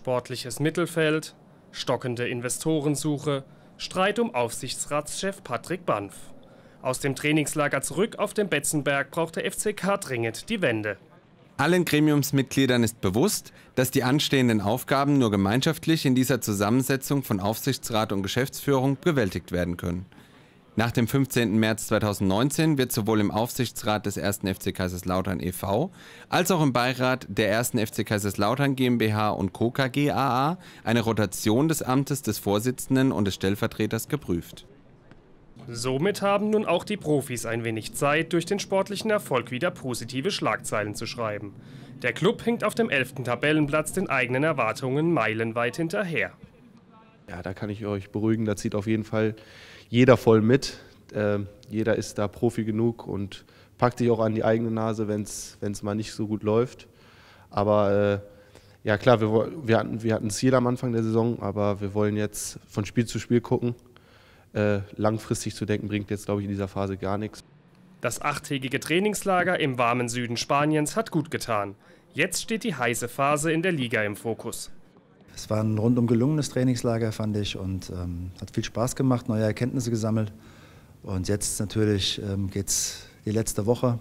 sportliches Mittelfeld, stockende Investorensuche, Streit um Aufsichtsratschef Patrick Banff. Aus dem Trainingslager zurück auf dem Betzenberg braucht der FCK dringend die Wende. Allen Gremiumsmitgliedern ist bewusst, dass die anstehenden Aufgaben nur gemeinschaftlich in dieser Zusammensetzung von Aufsichtsrat und Geschäftsführung bewältigt werden können. Nach dem 15. März 2019 wird sowohl im Aufsichtsrat des 1. FC Kaiserslautern e.V. als auch im Beirat der 1. FC Kaiserslautern GmbH und Co. KGAA eine Rotation des Amtes des Vorsitzenden und des Stellvertreters geprüft. Somit haben nun auch die Profis ein wenig Zeit, durch den sportlichen Erfolg wieder positive Schlagzeilen zu schreiben. Der Club hinkt auf dem 11. Tabellenplatz den eigenen Erwartungen meilenweit hinterher ja, da kann ich euch beruhigen, da zieht auf jeden Fall jeder voll mit. Äh, jeder ist da Profi genug und packt sich auch an die eigene Nase, wenn es mal nicht so gut läuft. Aber äh, ja klar, wir, wir hatten wir hatten Ziel am Anfang der Saison, aber wir wollen jetzt von Spiel zu Spiel gucken. Äh, langfristig zu denken bringt jetzt, glaube ich, in dieser Phase gar nichts. Das achttägige Trainingslager im warmen Süden Spaniens hat gut getan. Jetzt steht die heiße Phase in der Liga im Fokus. Es war ein rundum gelungenes Trainingslager, fand ich, und ähm, hat viel Spaß gemacht, neue Erkenntnisse gesammelt. Und jetzt natürlich ähm, geht es die letzte Woche.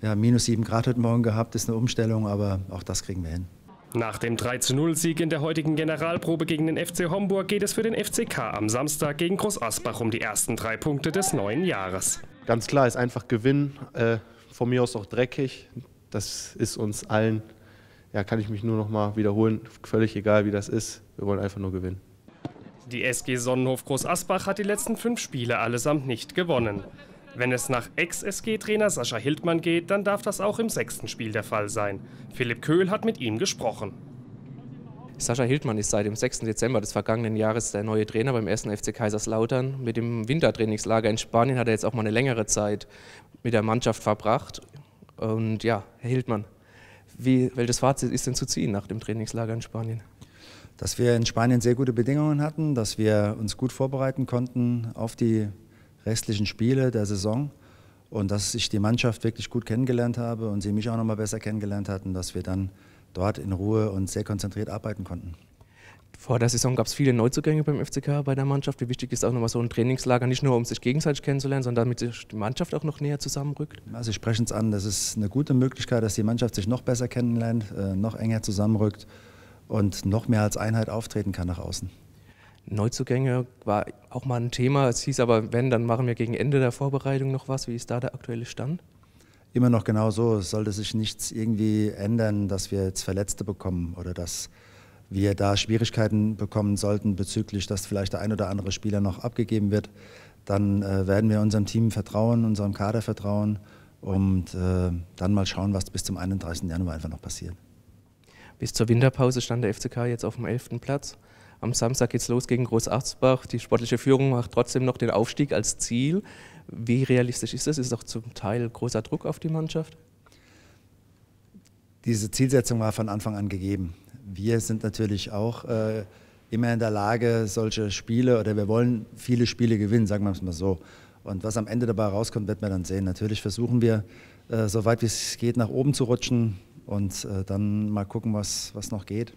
Wir haben minus 7 Grad heute Morgen gehabt, ist eine Umstellung, aber auch das kriegen wir hin. Nach dem 3-0-Sieg in der heutigen Generalprobe gegen den FC Homburg geht es für den FCK am Samstag gegen Groß Asbach um die ersten drei Punkte des neuen Jahres. Ganz klar ist einfach Gewinn, äh, von mir aus auch dreckig. Das ist uns allen ja, kann ich mich nur noch mal wiederholen, völlig egal wie das ist, wir wollen einfach nur gewinnen. Die SG Sonnenhof Groß Asbach hat die letzten fünf Spiele allesamt nicht gewonnen. Wenn es nach Ex-SG-Trainer Sascha Hildmann geht, dann darf das auch im sechsten Spiel der Fall sein. Philipp Köhl hat mit ihm gesprochen. Sascha Hildmann ist seit dem 6. Dezember des vergangenen Jahres der neue Trainer beim 1. FC Kaiserslautern. Mit dem Wintertrainingslager in Spanien hat er jetzt auch mal eine längere Zeit mit der Mannschaft verbracht. Und ja, Herr Hildmann, wie, welches Fazit ist denn zu ziehen nach dem Trainingslager in Spanien? Dass wir in Spanien sehr gute Bedingungen hatten, dass wir uns gut vorbereiten konnten auf die restlichen Spiele der Saison und dass ich die Mannschaft wirklich gut kennengelernt habe und sie mich auch noch mal besser kennengelernt hatten, dass wir dann dort in Ruhe und sehr konzentriert arbeiten konnten. Vor der Saison gab es viele Neuzugänge beim FCK bei der Mannschaft. Wie wichtig ist auch nochmal so ein Trainingslager, nicht nur um sich gegenseitig kennenzulernen, sondern damit sich die Mannschaft auch noch näher zusammenrückt? Also ich spreche es an, das ist eine gute Möglichkeit, dass die Mannschaft sich noch besser kennenlernt, äh, noch enger zusammenrückt und noch mehr als Einheit auftreten kann nach außen. Neuzugänge war auch mal ein Thema. Es hieß aber, wenn, dann machen wir gegen Ende der Vorbereitung noch was. Wie ist da der aktuelle Stand? Immer noch genau so. Es sollte sich nichts irgendwie ändern, dass wir jetzt Verletzte bekommen oder dass wir da Schwierigkeiten bekommen sollten bezüglich, dass vielleicht der ein oder andere Spieler noch abgegeben wird, dann äh, werden wir unserem Team vertrauen, unserem Kader vertrauen und äh, dann mal schauen, was bis zum 31. Januar einfach noch passiert. Bis zur Winterpause stand der FCK jetzt auf dem 11. Platz. Am Samstag geht es los gegen Groß Arzbach. Die sportliche Führung macht trotzdem noch den Aufstieg als Ziel. Wie realistisch ist das? Ist auch zum Teil großer Druck auf die Mannschaft? Diese Zielsetzung war von Anfang an gegeben wir sind natürlich auch äh, immer in der Lage, solche Spiele oder wir wollen viele Spiele gewinnen, sagen wir es mal so. Und was am Ende dabei rauskommt, wird man dann sehen. Natürlich versuchen wir, äh, so weit wie es geht, nach oben zu rutschen und äh, dann mal gucken, was, was noch geht.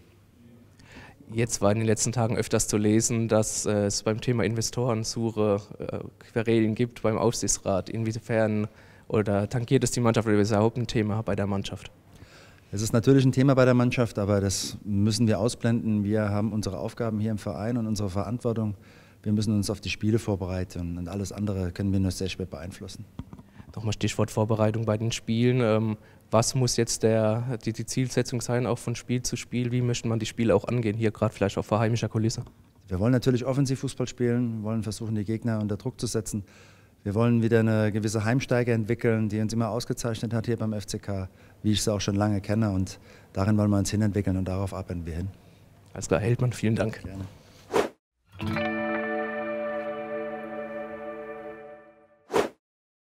Jetzt war in den letzten Tagen öfters zu lesen, dass äh, es beim Thema Investorensuche äh, Querelen gibt beim Aufsichtsrat. Inwiefern oder tangiert es die Mannschaft oder ist es überhaupt ein Thema bei der Mannschaft? Es ist natürlich ein Thema bei der Mannschaft, aber das müssen wir ausblenden. Wir haben unsere Aufgaben hier im Verein und unsere Verantwortung. Wir müssen uns auf die Spiele vorbereiten und alles andere können wir nur sehr schwer beeinflussen. Nochmal Stichwort Vorbereitung bei den Spielen. Ähm, was muss jetzt der, die, die Zielsetzung sein, auch von Spiel zu Spiel? Wie möchte man die Spiele auch angehen, hier gerade vielleicht auf vor Kulisse? Wir wollen natürlich offensiv Fußball spielen, wollen versuchen, die Gegner unter Druck zu setzen. Wir wollen wieder eine gewisse Heimsteige entwickeln, die uns immer ausgezeichnet hat hier beim FCK, wie ich sie auch schon lange kenne. Und darin wollen wir uns hinentwickeln und darauf arbeiten wir hin. Alles klar, Heldmann, vielen Dank. Gerne.